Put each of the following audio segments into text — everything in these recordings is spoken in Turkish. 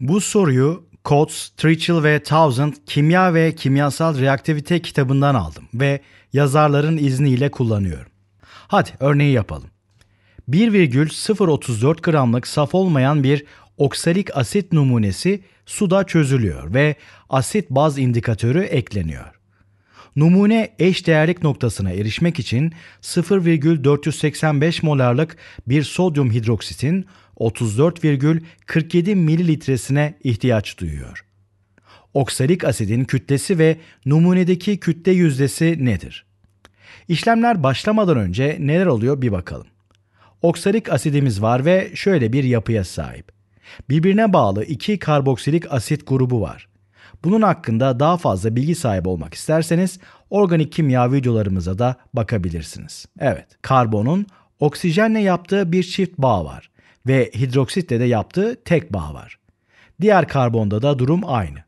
Bu soruyu Coates, Trichel ve Townsend Kimya ve Kimyasal Reaktivite kitabından aldım ve yazarların izniyle kullanıyorum. Hadi örneği yapalım. 1,034 gramlık saf olmayan bir oksalik asit numunesi suda çözülüyor ve asit baz indikatörü ekleniyor. Numune eş değerlik noktasına erişmek için 0,485 molarlık bir sodyum hidroksitin 34,47 mililitresine ihtiyaç duyuyor. Oksalik asidin kütlesi ve numunedeki kütle yüzdesi nedir? İşlemler başlamadan önce neler oluyor bir bakalım. Oksalik asidimiz var ve şöyle bir yapıya sahip. Birbirine bağlı iki karboksilik asit grubu var. Bunun hakkında daha fazla bilgi sahibi olmak isterseniz organik kimya videolarımıza da bakabilirsiniz. Evet, karbonun oksijenle yaptığı bir çift bağ var ve hidroksitle de yaptığı tek bağ var. Diğer karbonda da durum aynı.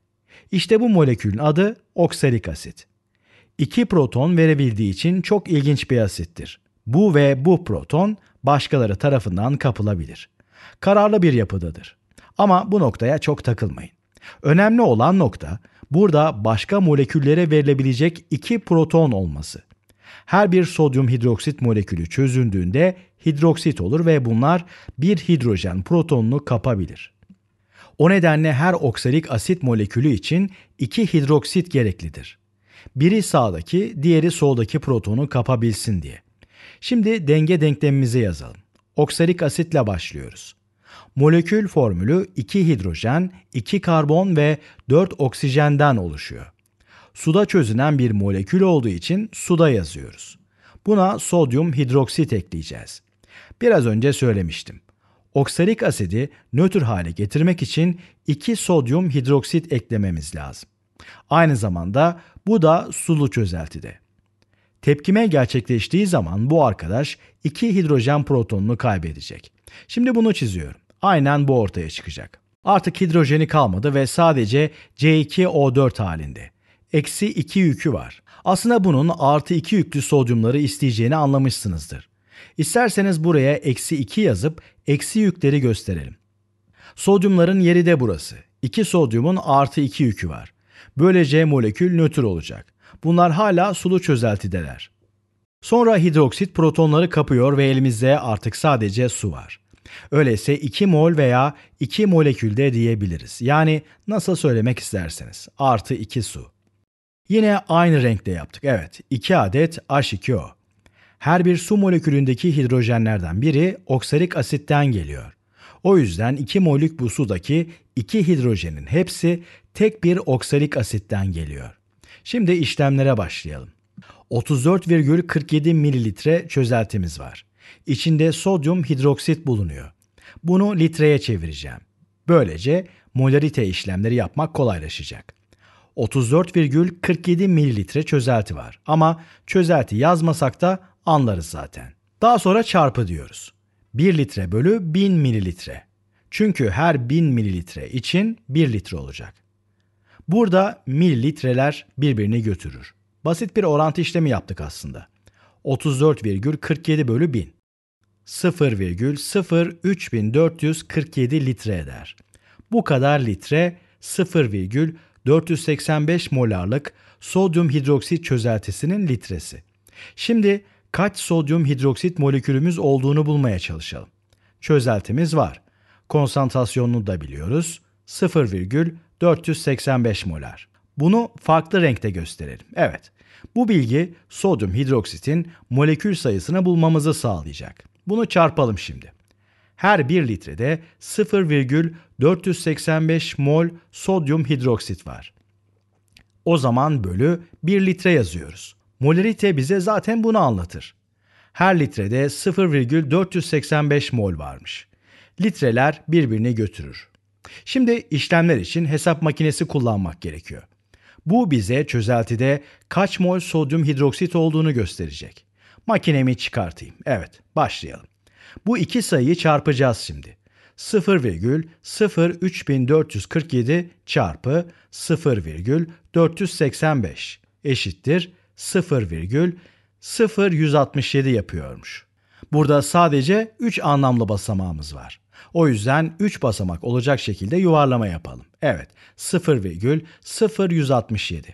İşte bu molekülün adı oksalik asit. İki proton verebildiği için çok ilginç bir asittir. Bu ve bu proton başkaları tarafından kapılabilir. Kararlı bir yapıdadır. Ama bu noktaya çok takılmayın. Önemli olan nokta burada başka moleküllere verilebilecek iki proton olması. Her bir sodyum hidroksit molekülü çözündüğünde hidroksit olur ve bunlar bir hidrojen protonunu kapabilir. O nedenle her oksalik asit molekülü için iki hidroksit gereklidir. Biri sağdaki, diğeri soldaki protonu kapabilsin diye. Şimdi denge denklemimizi yazalım. Oksalik asitle başlıyoruz. Molekül formülü 2 hidrojen, 2 karbon ve 4 oksijenden oluşuyor suda çözünen bir molekül olduğu için suda yazıyoruz. Buna sodyum hidroksit ekleyeceğiz. Biraz önce söylemiştim. Oksalik asidi nötr hale getirmek için 2 sodyum hidroksit eklememiz lazım. Aynı zamanda bu da sulu çözeltide. Tepkime gerçekleştiği zaman bu arkadaş 2 hidrojen protonunu kaybedecek. Şimdi bunu çiziyorum. Aynen bu ortaya çıkacak. Artık hidrojeni kalmadı ve sadece C2O4 halinde eksi 2 yükü var. Aslında bunun artı 2 yüklü sodyumları isteyeceğini anlamışsınızdır. İsterseniz buraya eksi 2 yazıp eksi yükleri gösterelim. Sodyumların yeri de burası. 2 sodyumun artı 2 yükü var. Böylece molekül nötr olacak. Bunlar hala sulu çözeltideler. Sonra hidroksit protonları kapıyor ve elimizde artık sadece su var. Öyleyse 2 mol veya 2 molekülde diyebiliriz. Yani nasıl söylemek isterseniz. Artı 2 su. Yine aynı renkte yaptık. Evet, 2 adet H2O. Her bir su molekülündeki hidrojenlerden biri oksalik asitten geliyor. O yüzden 2 molük bu sudaki 2 hidrojenin hepsi tek bir oksalik asitten geliyor. Şimdi işlemlere başlayalım. 34,47 mililitre çözeltimiz var. İçinde sodyum hidroksit bulunuyor. Bunu litreye çevireceğim. Böylece molarite işlemleri yapmak kolaylaşacak. 34,47 mililitre çözelti var. Ama çözelti yazmasak da anlarız zaten. Daha sonra çarpı diyoruz. 1 litre bölü 1000 mililitre. Çünkü her 1000 mililitre için 1 litre olacak. Burada mililitreler birbirini götürür. Basit bir orantı işlemi yaptık aslında. 34,47 bölü 1000. 0,03447 litre eder. Bu kadar litre 0,03447 485 molarlık sodyum hidroksit çözeltisinin litresi. Şimdi kaç sodyum hidroksit molekülümüz olduğunu bulmaya çalışalım. Çözeltimiz var. Konsantrasyonunu da biliyoruz. 0,485 molar. Bunu farklı renkte gösterelim. Evet. Bu bilgi sodyum hidroksitin molekül sayısını bulmamızı sağlayacak. Bunu çarpalım şimdi her 1 litrede 0,485 mol sodyum hidroksit var. O zaman bölü 1 litre yazıyoruz. Molarite bize zaten bunu anlatır. Her litrede 0,485 mol varmış. Litreler birbirini götürür. Şimdi işlemler için hesap makinesi kullanmak gerekiyor. Bu bize çözeltide kaç mol sodyum hidroksit olduğunu gösterecek. Makinemi çıkartayım. Evet, başlayalım. Bu iki sayıyı çarpacağız şimdi. 0,03447 çarpı 0,485 eşittir 0,0167 yapıyormuş. Burada sadece 3 anlamlı basamağımız var. O yüzden 3 basamak olacak şekilde yuvarlama yapalım. Evet 0,0167.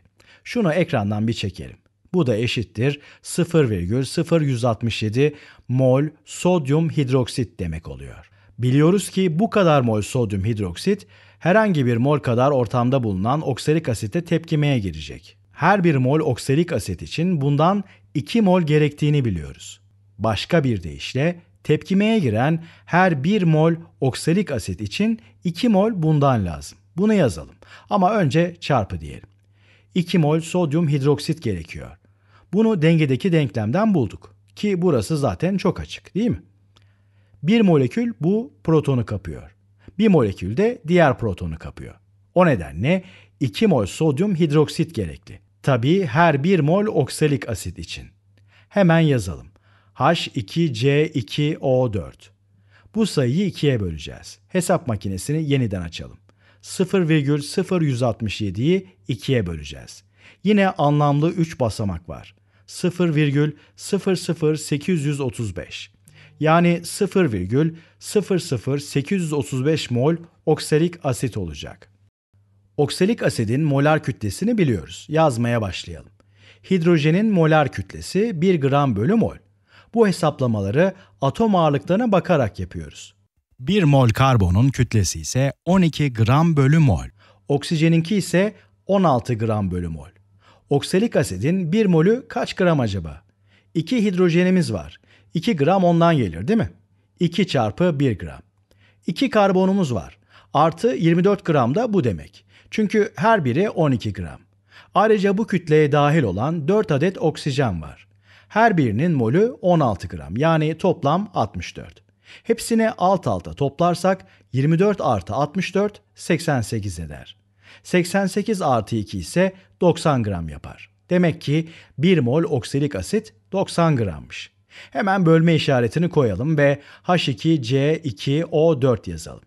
Şunu ekrandan bir çekelim. Bu da eşittir 0,0167 mol sodyum hidroksit demek oluyor. Biliyoruz ki bu kadar mol sodyum hidroksit herhangi bir mol kadar ortamda bulunan oksalik asite tepkimeye girecek. Her bir mol oksalik asit için bundan 2 mol gerektiğini biliyoruz. Başka bir deyişle tepkimeye giren her 1 mol oksalik asit için 2 mol bundan lazım. Bunu yazalım ama önce çarpı diyelim. 2 mol sodyum hidroksit gerekiyor. Bunu dengedeki denklemden bulduk ki burası zaten çok açık değil mi? Bir molekül bu protonu kapıyor. Bir molekül de diğer protonu kapıyor. O nedenle 2 mol sodyum hidroksit gerekli. Tabii her 1 mol oksalik asit için. Hemen yazalım. H2C2O4. Bu sayıyı 2'ye böleceğiz. Hesap makinesini yeniden açalım. 0,0167'yi 2'ye böleceğiz. Yine anlamlı 3 basamak var. 0,00835 yani 0,00835 mol oksalik asit olacak. Oksalik asidin molar kütlesini biliyoruz. Yazmaya başlayalım. Hidrojenin molar kütlesi 1 gram bölü mol. Bu hesaplamaları atom ağırlıklarına bakarak yapıyoruz. 1 mol karbonun kütlesi ise 12 gram bölü mol. Oksijeninki ise 16 gram bölü mol. Oksalik asidin 1 molü kaç gram acaba? 2 hidrojenimiz var. 2 gram ondan gelir değil mi? 2 çarpı 1 gram. 2 karbonumuz var. Artı 24 gram da bu demek. Çünkü her biri 12 gram. Ayrıca bu kütleye dahil olan 4 adet oksijen var. Her birinin molü 16 gram yani toplam 64. Hepsini alt alta toplarsak 24 artı 64 88 eder. 88 artı 2 ise 90 gram yapar. Demek ki 1 mol oksilik asit 90 grammış. Hemen bölme işaretini koyalım ve H2C2O4 yazalım.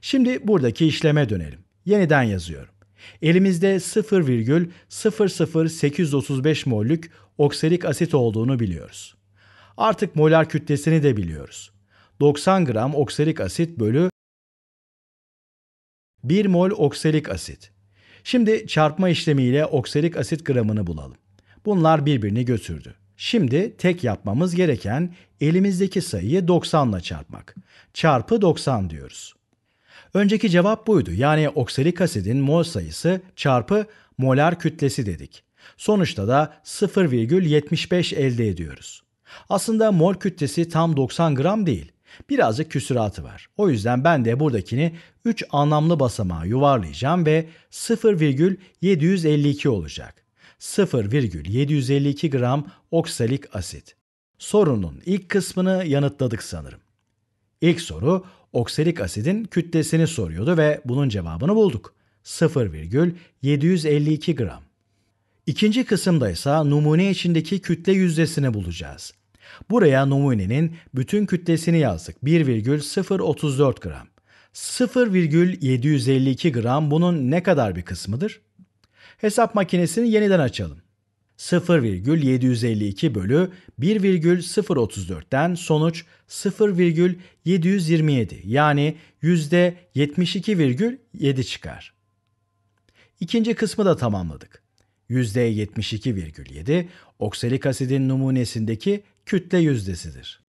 Şimdi buradaki işleme dönelim. Yeniden yazıyorum. Elimizde 0,00835 mollük oksilik asit olduğunu biliyoruz. Artık molar kütlesini de biliyoruz. 90 gram oksalik asit bölü 1 mol oksalik asit. Şimdi çarpma işlemiyle oksalik asit gramını bulalım. Bunlar birbirini götürdü. Şimdi tek yapmamız gereken elimizdeki sayıyı 90 ile çarpmak. Çarpı 90 diyoruz. Önceki cevap buydu. Yani oksalik asidin mol sayısı çarpı molar kütlesi dedik. Sonuçta da 0,75 elde ediyoruz. Aslında mol kütlesi tam 90 gram değil birazcık küsuratı var. O yüzden ben de buradakini 3 anlamlı basamağa yuvarlayacağım ve 0,752 olacak. 0,752 gram oksalik asit. Sorunun ilk kısmını yanıtladık sanırım. İlk soru oksalik asidin kütlesini soruyordu ve bunun cevabını bulduk. 0,752 gram. İkinci kısımda ise numune içindeki kütle yüzdesini bulacağız. Buraya numunenin bütün kütlesini yazdık. 1,034 gram. 0,752 gram bunun ne kadar bir kısmıdır? Hesap makinesini yeniden açalım. 0,752 bölü 1,034'ten sonuç 0,727 yani %72,7 çıkar. İkinci kısmı da tamamladık. %72,7 oksalik asidin numunesindeki kütle yüzdesidir.